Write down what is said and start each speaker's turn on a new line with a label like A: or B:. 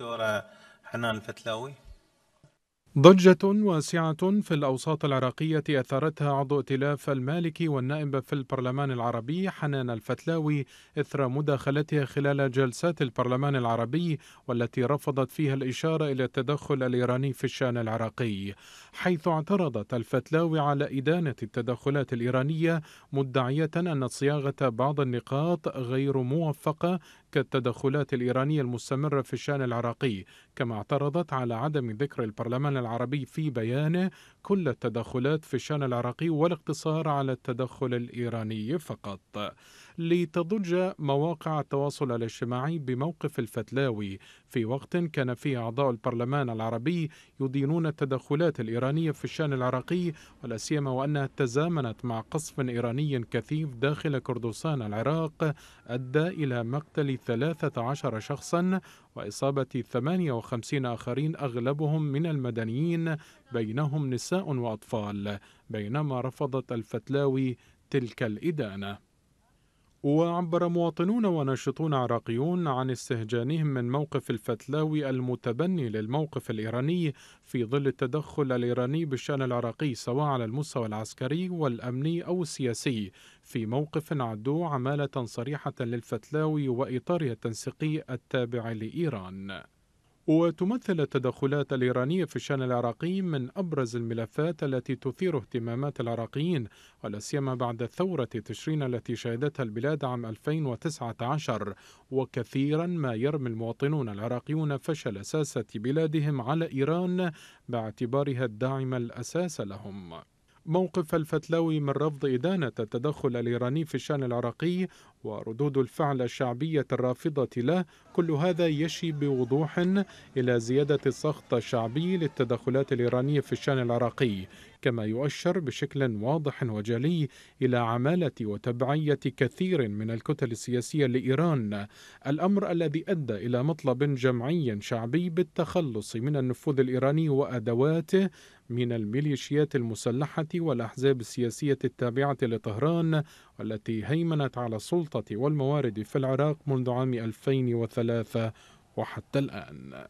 A: الدكتوره حنان الفتلاوي ضجة واسعة في الأوساط العراقية أثارتها عضو ائتلاف المالكي والنائب في البرلمان العربي حنان الفتلاوي إثر مداخلتها خلال جلسات البرلمان العربي والتي رفضت فيها الإشارة إلى التدخل الإيراني في الشأن العراقي حيث اعترضت الفتلاوي على إدانة التدخلات الإيرانية مدعية أن صياغة بعض النقاط غير موفقة كالتدخلات الإيرانية المستمرة في الشأن العراقي كما اعترضت على عدم ذكر البرلمان العربي في بيانه كل التدخلات في الشان العراقي والاقتصار على التدخل الإيراني فقط لتضج مواقع التواصل الاجتماعي بموقف الفتلاوي في وقت كان فيه أعضاء البرلمان العربي يدينون التدخلات الإيرانية في الشان العراقي ولا سيما وأنها تزامنت مع قصف إيراني كثيف داخل كردستان العراق أدى إلى مقتل 13 شخصا وإصابة 58 آخرين أغلبهم من المدنيين اليمنيين بينهم نساء وأطفال بينما رفضت الفتلاوي تلك الإدانة وعبر مواطنون وناشطون عراقيون عن استهجانهم من موقف الفتلاوي المتبني للموقف الإيراني في ظل التدخل الإيراني بالشأن العراقي سواء على المستوى العسكري والأمني أو السياسي في موقف عدوه عمالة صريحة للفتلاوي وإطار التنسيقي التابع لإيران وتمثل التدخلات الإيرانية في الشأن العراقي من أبرز الملفات التي تثير اهتمامات العراقيين ولا سيما بعد ثورة تشرين التي شهدتها البلاد عام 2019 وكثيرا ما يرمي المواطنون العراقيون فشل ساسة بلادهم على إيران باعتبارها الداعم الأساس لهم موقف الفتلاوي من رفض إدانة التدخل الإيراني في الشأن العراقي وردود الفعل الشعبية الرافضة له كل هذا يشي بوضوح إلى زيادة السخط الشعبي للتدخلات الإيرانية في الشأن العراقي كما يؤشر بشكل واضح وجلي إلى عمالة وتبعية كثير من الكتل السياسية لإيران الأمر الذي أدى إلى مطلب جمعي شعبي بالتخلص من النفوذ الإيراني وأدواته من الميليشيات المسلحة والأحزاب السياسية التابعة لطهران والتي هيمنت على السلطة والموارد في العراق منذ عام 2003 وحتى الآن